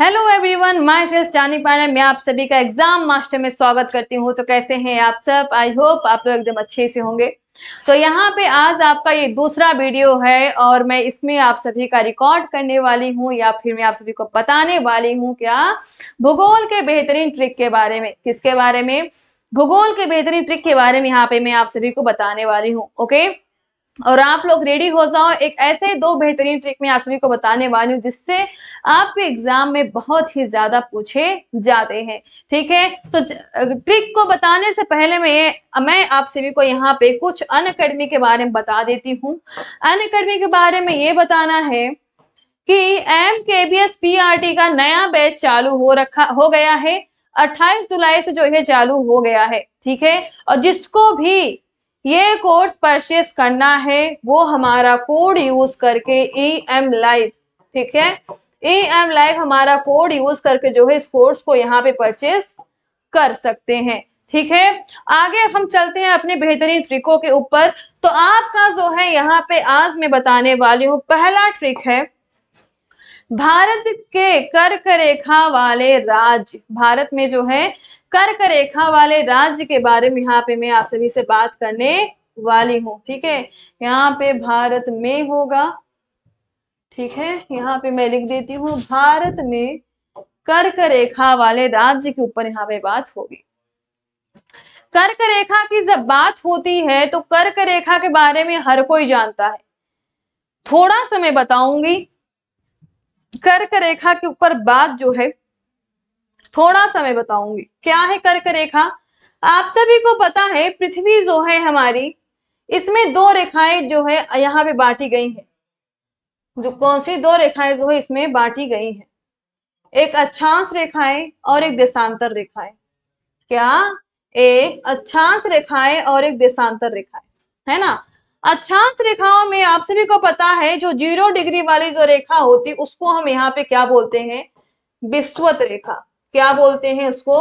Hello everyone my self चानी पांडे मैं आप सभी का एग्जाम मास्टर में स्वागत करती हूँ तो कैसे हैं आप सब आई होप आप लोग एकदम अच्छे से होंगे तो यहाँ पे आज आपका ये दूसरा वीडियो है और मैं इसमें आप सभी का रिकॉर्ड करने वाली हूँ या फिर मैं आप सभी को बताने वाली हूँ क्या भूगोल के बेहतरीन ट्रिक के बारे में किसके बारे में भूगोल के बेहतरीन ट्रिक के बारे में यहाँ पे मैं आप सभी को बताने वाली हूँ ओके okay? और आप लोग रेडी हो जाओ एक ऐसे दो बेहतरीन ट्रिक में आप सभी को बताने वाली हूँ जिससे आपके एग्जाम में बहुत ही ज्यादा पूछे जाते हैं ठीक है तो ट्रिक को बताने से पहले मैं मैं आप सभी को यहाँ पे कुछ अन अकेडमी के बारे में बता देती हूँ अन अकेडमी के बारे में ये बताना है कि M K B S P R T का नया बैच चालू हो रखा हो गया है 28 जुलाई से जो है चालू हो गया है ठीक है और जिसको भी ये कोर्स परचेस करना है वो हमारा कोड यूज करके ई एम लाइव ठीक है ई एम लाइव हमारा कोड यूज करके जो है इस कोर्स को यहाँ पे परचेस कर सकते हैं ठीक है आगे हम चलते हैं अपने बेहतरीन ट्रिकों के ऊपर तो आपका जो है यहाँ पे आज मैं बताने वाली हूँ पहला ट्रिक है भारत के कर्क रेखा वाले राज्य भारत में जो है कर्क रेखा वाले राज्य के बारे में यहाँ पे मैं आप सभी से बात करने वाली हूँ ठीक है यहाँ पे भारत में होगा ठीक है यहाँ पे मैं लिख देती हूँ भारत में कर्क रेखा वाले राज्य के ऊपर यहाँ पे बात होगी कर्क रेखा की जब बात होती है तो कर्क रेखा के बारे में हर कोई जानता है थोड़ा सा मैं बताऊंगी कर्क रेखा के ऊपर बात जो है थोड़ा सा मैं बताऊंगी क्या है कर्क रेखा आप सभी को पता है पृथ्वी जो है हमारी इसमें दो रेखाएं जो है यहाँ पे बांटी गई हैं जो कौन सी दो रेखाएं जो है इसमें बांटी गई हैं एक अक्षांश रेखाएं और एक देशांतर रेखाएं क्या एक अक्षांश रेखाएं और एक देशांतर रेखाएं है ना अक्षांश रेखाओं में आप सभी को पता है जो जीरो डिग्री वाली जो रेखा होती उसको हम यहाँ पे क्या बोलते हैं विश्वत रेखा क्या बोलते हैं उसको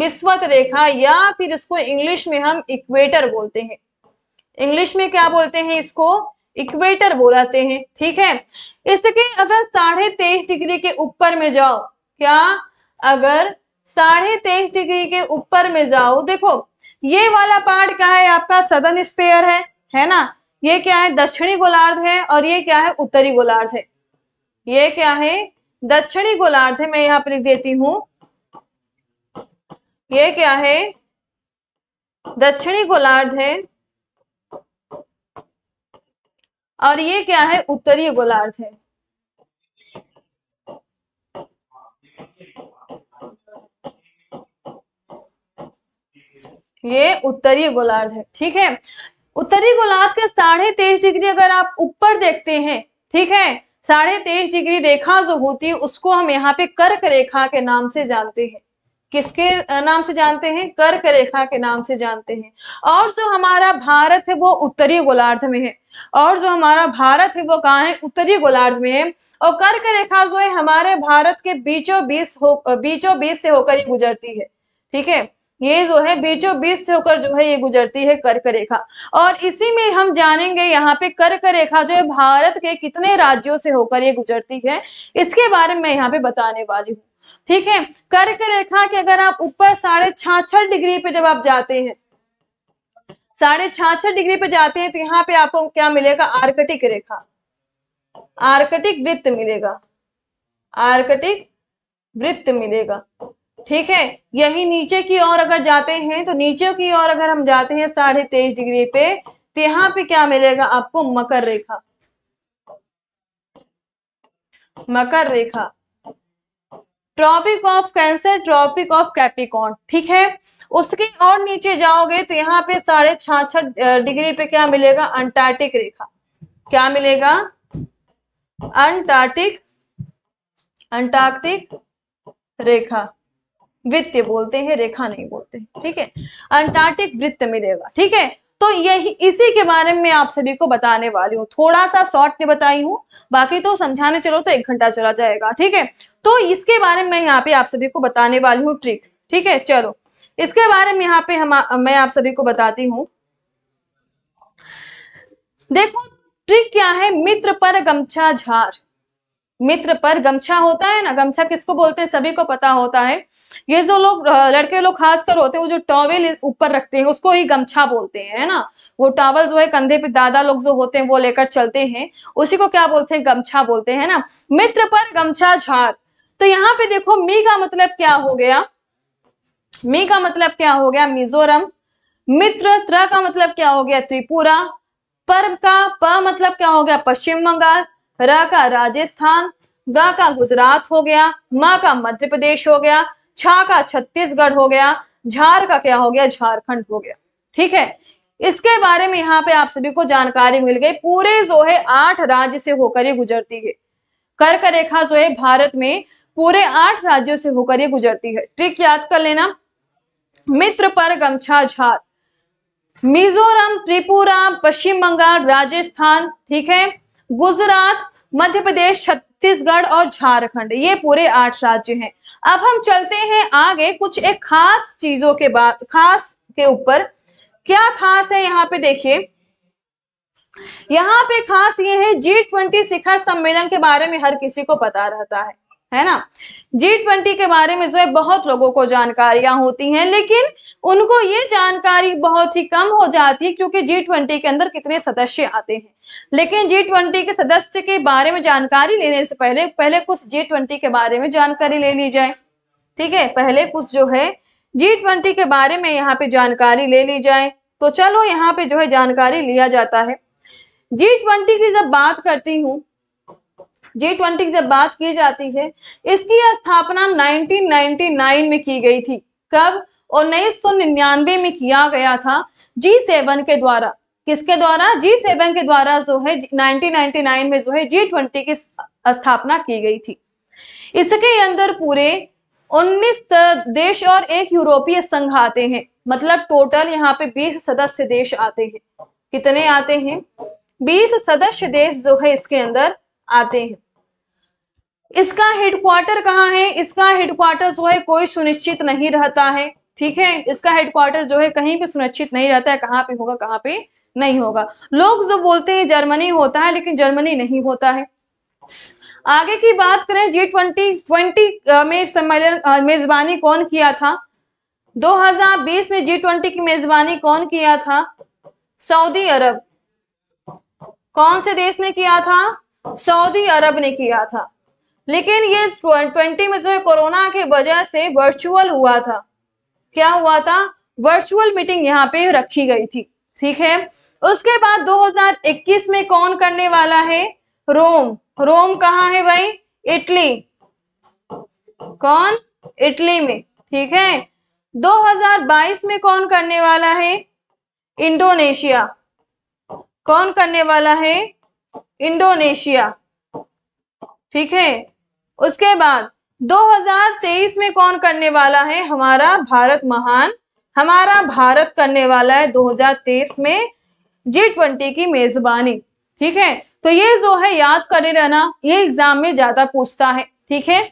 विस्वत रेखा या फिर इसको इंग्लिश में हम इक्वेटर बोलते हैं इंग्लिश में क्या बोलते हैं इसको इक्वेटर बोलाते हैं ठीक है इसके अगर साढ़े तेईस डिग्री के ऊपर में जाओ क्या अगर साढ़े तेईस डिग्री के ऊपर में जाओ देखो ये वाला पार्ट क्या है आपका सदन स्पेयर है है ना ये क्या है दक्षिणी गोलार्ध है और ये क्या है उत्तरी गोलार्ध है ये क्या है दक्षिणी गोलार्ध है मैं यहाँ पर लिख देती हूँ ये क्या है दक्षिणी गोलार्ध है और ये क्या है उत्तरीय गोलार्ध है ये उत्तरीय गोलार्ध है ठीक है उत्तरी गोलार्ध के साढ़े तेईस डिग्री अगर आप ऊपर देखते हैं ठीक है साढ़े तेईस डिग्री रेखा जो होती है उसको हम यहाँ पे कर्क रेखा के नाम से जानते हैं किसके नाम से जानते हैं कर्क रेखा के नाम से जानते हैं और जो हमारा भारत है वो उत्तरी गोलार्ध में है और जो हमारा भारत है वो कहाँ है उत्तरी गोलार्ध में है और कर्क रेखा जो है हमारे भारत के बीचों बीस हो बीचों बीस से होकर ही गुजरती है ठीक है ये जो है बीचों बीस से होकर जो है ये गुजरती है कर्क रेखा और इसी में हम जानेंगे यहाँ पे कर्क रेखा जो है भारत के कितने राज्यों से होकर ये गुजरती है इसके बारे में यहाँ पे बताने वाली हूँ ठीक है कर्क रेखा के अगर आप ऊपर साढ़े छाछठ डिग्री पे जब आप जाते हैं साढ़े छाछठ डिग्री पे जाते हैं तो यहाँ पे आपको क्या मिलेगा आर्कटिक रेखा आर्कटिक वृत्त मिलेगा आर्कटिक वृत्त मिलेगा ठीक है यही नीचे की ओर अगर जाते हैं तो नीचे की ओर अगर हम जाते हैं साढ़े तेईस डिग्री पे तो यहाँ पे क्या मिलेगा आपको मकर रेखा मकर रेखा tropic of cancer tropic of Capricorn ठीक है उसके और नीचे जाओगे तो यहाँ पे साढ़े छाछ डिग्री पे क्या मिलेगा अंटार्कटिक रेखा क्या मिलेगा अंटार्कटिक अंटार्कटिक रेखा वित्त बोलते हैं रेखा नहीं बोलते ठीक है अंटार्कटिक वृत्त मिलेगा ठीक है तो यही इसी के बारे में आप सभी को बताने वाली हूँ थोड़ा सा शॉर्ट में बताई हूँ बाकी तो समझाने चलो तो एक घंटा चला जाएगा ठीक है तो इसके बारे में यहाँ पे आप सभी को बताने वाली हूँ ट्रिक ठीक है चलो इसके बारे में यहाँ पे हम मैं आप सभी को बताती हूँ देखो ट्रिक क्या है मित्र पर गमछा झार मित्र पर गमछा होता है ना गमछा किसको बोलते हैं सभी को पता होता है ये जो लोग लड़के लोग खासकर होते हैं वो जो टॉवेल ऊपर रखते हैं उसको ही गमछा बोलते हैं है ना वो टॉवल जो है कंधे पे दादा लोग जो होते हैं वो लेकर चलते हैं उसी को क्या बोलते हैं गमछा बोलते हैं ना मित्र पर गमछा झार तो यहाँ पे देखो मी का मतलब क्या हो गया मी का मतलब क्या हो गया मिजोरम मित्र त्र का मतलब क्या हो गया त्रिपुरा पर का प मतलब क्या हो गया पश्चिम बंगाल र का राजस्थान ग का गुजरात हो गया म का मध्य प्रदेश हो गया छा का छत्तीसगढ़ हो गया झार का क्या हो गया झारखंड हो गया ठीक है इसके बारे में यहाँ पे आप सभी को जानकारी मिल गई पूरे जो है आठ राज्य से होकर ये गुजरती है कर्क रेखा जो है भारत में पूरे आठ राज्यों से होकर ये गुजरती है ट्रिक याद कर लेना मित्र पर गमछा झार मिजोरम त्रिपुरा पश्चिम बंगाल राजस्थान ठीक है गुजरात मध्य प्रदेश छत्तीसगढ़ और झारखंड ये पूरे आठ राज्य हैं अब हम चलते हैं आगे कुछ एक खास चीजों के बाद खास के ऊपर क्या खास है यहाँ पे देखिए यहाँ पे खास ये है जी ट्वेंटी शिखर सम्मेलन के बारे में हर किसी को पता रहता है है ना जी ट्वेंटी के बारे में जो है बहुत लोगों को जानकारियां होती हैं लेकिन उनको ये जानकारी बहुत ही कम हो जाती है क्योंकि जी ट्वेंटी के अंदर कितने सदस्य आते हैं लेकिन जी ट्वेंटी के सदस्य के बारे में जानकारी लेने से पहले पहले कुछ जी ट्वेंटी के बारे में जानकारी ले ली जाए ठीक है पहले कुछ जो है जी ट्वेंटी के बारे में यहाँ पे जानकारी ले ली जाए तो चलो यहाँ पे जो है जानकारी लिया जाता है जी ट्वेंटी की जब बात करती हूँ जी ट्वेंटी की जब बात की जाती है इसकी स्थापना 1999 में की गई थी कब उन्नीस सौ निन्यानवे में किया गया था जी सेवन के द्वारा किसके द्वारा जी सेवन के द्वारा जो है 1999 में जो है जी ट्वेंटी की स्थापना की गई थी इसके अंदर पूरे 19 देश और एक यूरोपीय संघ आते हैं मतलब टोटल यहाँ पे 20 सदस्य देश आते हैं कितने आते हैं 20 सदस्य देश जो है इसके अंदर आते हैं इसका हेडक्वार्टर कहाँ है इसका हेडक्वार्टर जो है कोई सुनिश्चित नहीं रहता है ठीक है इसका हेडक्वार्टर जो है कहीं पे सुनिश्चित नहीं रहता है कहाँ पे होगा कहाँ पे नहीं होगा लोग जो बोलते हैं जर्मनी होता है लेकिन जर्मनी नहीं होता है आगे की बात करें जी ट्वेंटी ट्वेंटी में सम्मेलन मेजबानी कौन किया था 2020 में जी ट्वेंटी की मेजबानी कौन किया था सऊदी अरब कौन से देश ने किया था सऊदी अरब ने किया था लेकिन ये ट्वेंटी में जो है कोरोना की वजह से वर्चुअल हुआ था क्या हुआ था वर्चुअल मीटिंग यहाँ पे रखी गई थी ठीक है उसके बाद 2021 में कौन करने वाला है रोम रोम कहाँ है भाई इटली कौन इटली में ठीक है 2022 में कौन करने वाला है इंडोनेशिया कौन करने वाला है इंडोनेशिया ठीक है उसके बाद 2023 में कौन करने वाला है हमारा भारत महान हमारा भारत करने वाला है 2023 में जी ट्वेंटी की मेजबानी ठीक है तो ये जो है याद करे रहना ये एग्जाम में ज्यादा पूछता है ठीक है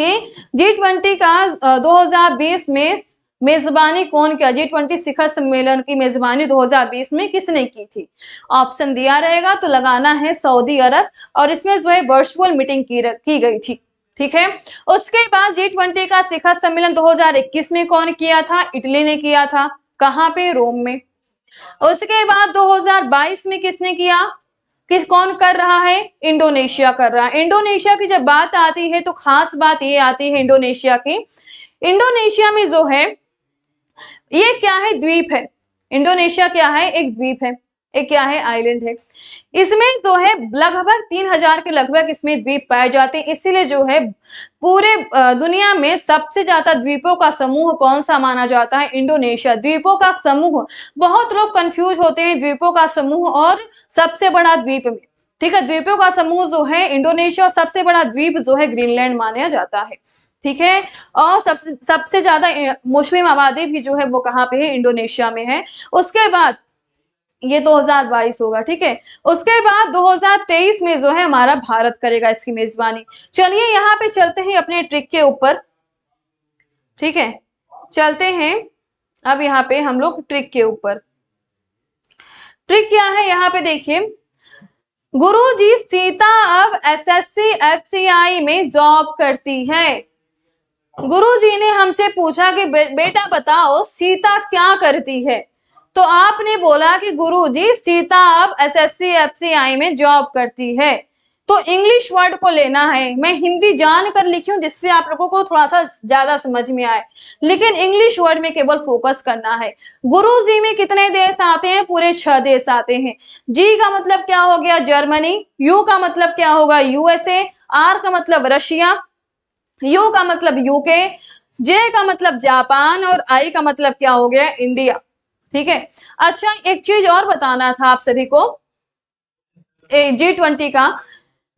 कि जी ट्वेंटी का 2020 में मेजबानी कौन किया जी ट्वेंटी शिखर सम्मेलन की मेजबानी 2020 में किसने की थी ऑप्शन दिया रहेगा तो लगाना है सऊदी अरब और इसमें जो है वर्चुअल मीटिंग की, की गई थी ठीक है उसके बाद जी ट्वेंटी का शिखर सम्मेलन 2021 में कौन किया था इटली ने किया था कहां पे रोम में उसके बाद 2022 में किसने किया किस कौन कर रहा है इंडोनेशिया कर रहा है इंडोनेशिया की जब बात आती है तो खास बात ये आती है इंडोनेशिया की इंडोनेशिया में जो है ये क्या है द्वीप है इंडोनेशिया क्या है एक द्वीप है एक क्या है आइलैंड है इसमें जो है लगभग तीन हजार के लगभग इसमें द्वीप पाए जाते हैं इसीलिए जो है पूरे दुनिया में सबसे ज्यादा द्वीपों का समूह कौन सा माना जाता है इंडोनेशिया द्वीपों का समूह बहुत लोग कंफ्यूज होते हैं द्वीपों का समूह और सबसे बड़ा द्वीप में ठीक है द्वीपों का समूह जो है इंडोनेशिया और सबसे बड़ा द्वीप जो है ग्रीनलैंड माना जाता है ठीक है और सबसे सबसे ज्यादा मुस्लिम आबादी भी जो है वो कहाँ पे है इंडोनेशिया में है उसके बाद ये 2022 होगा ठीक है उसके बाद 2023 में जो है हमारा भारत करेगा इसकी मेजबानी चलिए यहाँ पे चलते हैं अपने ट्रिक के ऊपर ठीक है चलते हैं अब यहाँ पे हम लोग ट्रिक के ऊपर ट्रिक क्या है यहाँ पे देखिए गुरुजी सीता अब एसएससी एफसीआई में जॉब करती है गुरु जी ने हमसे पूछा कि बे, बेटा बताओ सीता क्या करती है तो आपने बोला कि गुरु जी सीता अब सी आई में जॉब करती है तो इंग्लिश वर्ड को लेना है मैं हिंदी जान कर लिखी हूं जिससे आप लोगों को थोड़ा सा ज्यादा समझ में आए लेकिन इंग्लिश वर्ड में केवल फोकस करना है गुरु जी में कितने देश आते हैं पूरे छह देश आते हैं जी का मतलब क्या हो गया जर्मनी यू का मतलब क्या होगा यूएसए आर का मतलब रशिया यू का मतलब यूके जे का मतलब जापान और आई का मतलब क्या हो गया इंडिया ठीक है अच्छा एक चीज और बताना था आप सभी को जी ट्वेंटी का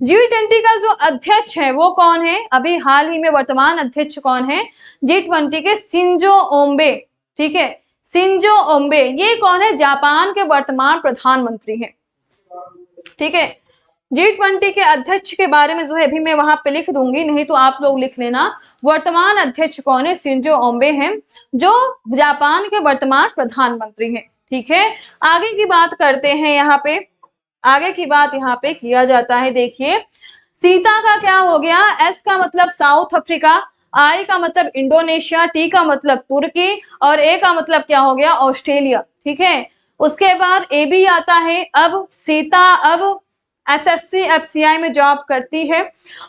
जी ट्वेंटी का जो अध्यक्ष है वो कौन है अभी हाल ही में वर्तमान अध्यक्ष कौन है जी ट्वेंटी के सिंजो ओम्बे ठीक है सिंजो ओम्बे ये कौन है जापान के वर्तमान प्रधानमंत्री हैं ठीक है जी ट्वेंटी के अध्यक्ष के बारे में जो है अभी मैं वहां पे लिख दूंगी नहीं तो आप लोग लिख लेना वर्तमान अध्यक्ष कौन है सिंजो ओम्बे हैं जो जापान के वर्तमान प्रधानमंत्री हैं ठीक है आगे की बात करते हैं यहाँ पे आगे की बात यहाँ पे किया जाता है देखिए सीता का क्या हो गया एस का मतलब साउथ अफ्रीका आई का मतलब इंडोनेशिया टी का मतलब तुर्की और ए का मतलब क्या हो गया ऑस्ट्रेलिया ठीक है उसके बाद ए भी आता है अब सीता अब एसएससी एफसीआई में जॉब करती है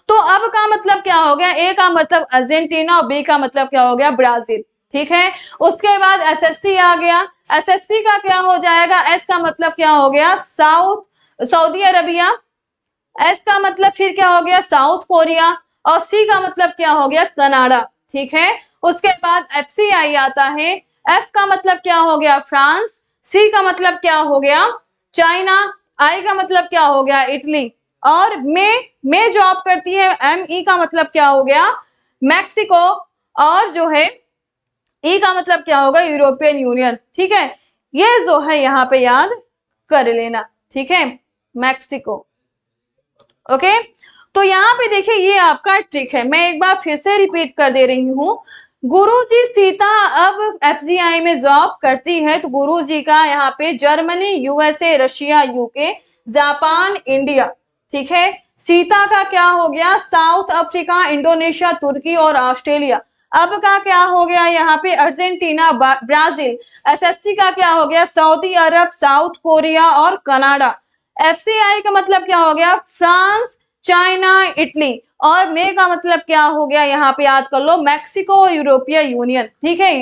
तो अब का मतलब क्या हो गया ए का मतलब अर्जेंटीना और बी का मतलब क्या हो गया ब्राजील ठीक है उसके बाद एसएससी आ गया एसएससी का क्या हो जाएगा एस का मतलब क्या हो गया साउथ सऊदी अरबिया एस का मतलब फिर क्या हो गया साउथ कोरिया और सी का मतलब क्या हो गया कनाडा ठीक है उसके बाद एफ सी आई आता है एफ का मतलब क्या हो गया फ्रांस सी का मतलब क्या हो गया चाइना आई का मतलब क्या हो गया इटली और मे मे आप करती है एम ई का मतलब क्या हो गया मैक्सिको और जो है ई e का मतलब क्या होगा यूरोपियन यूनियन ठीक है ये जो है यहाँ पे याद कर लेना ठीक है मैक्सिको ओके तो यहाँ पे देखिए ये आपका ट्रिक है मैं एक बार फिर से रिपीट कर दे रही हूं गुरु जी सीता अब एफ में जॉब करती है तो गुरु जी का यहाँ पे Germany USA Russia UK Japan India ठीक है सीता का क्या हो गया साउथ अफ्रीका इंडोनेशिया तुर्की और ऑस्ट्रेलिया अब का क्या हो गया यहाँ पे अर्जेंटीना ब्राजील एसएससी का क्या हो गया सऊदी अरब साउथ कोरिया और कनाडा एफ का मतलब क्या हो गया फ्रांस चाइना इटली और मे का मतलब क्या हो गया यहाँ पे याद कर लो मैक्सिको यूरोपीय यूनियन ठीक है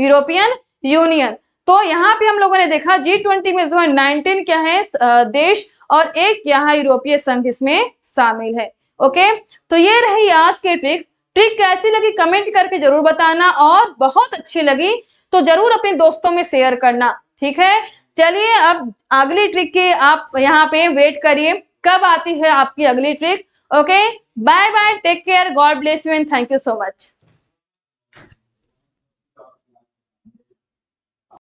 यूरोपियन यूनियन तो यहाँ पे हम लोगों ने देखा जी ट्वेंटी में जो है नाइनटीन क्या है देश और एक यहाँ यूरोपीय संघ इसमें शामिल है ओके तो ये रही आज के ट्रिक ट्रिक कैसी लगी कमेंट करके जरूर बताना और बहुत अच्छी लगी तो जरूर अपने दोस्तों में शेयर करना ठीक है चलिए अब अगली ट्रिक की आप यहाँ पे वेट करिए कब आती है आपकी अगली trick okay Bye bye. Take care. God bless you and thank you so much.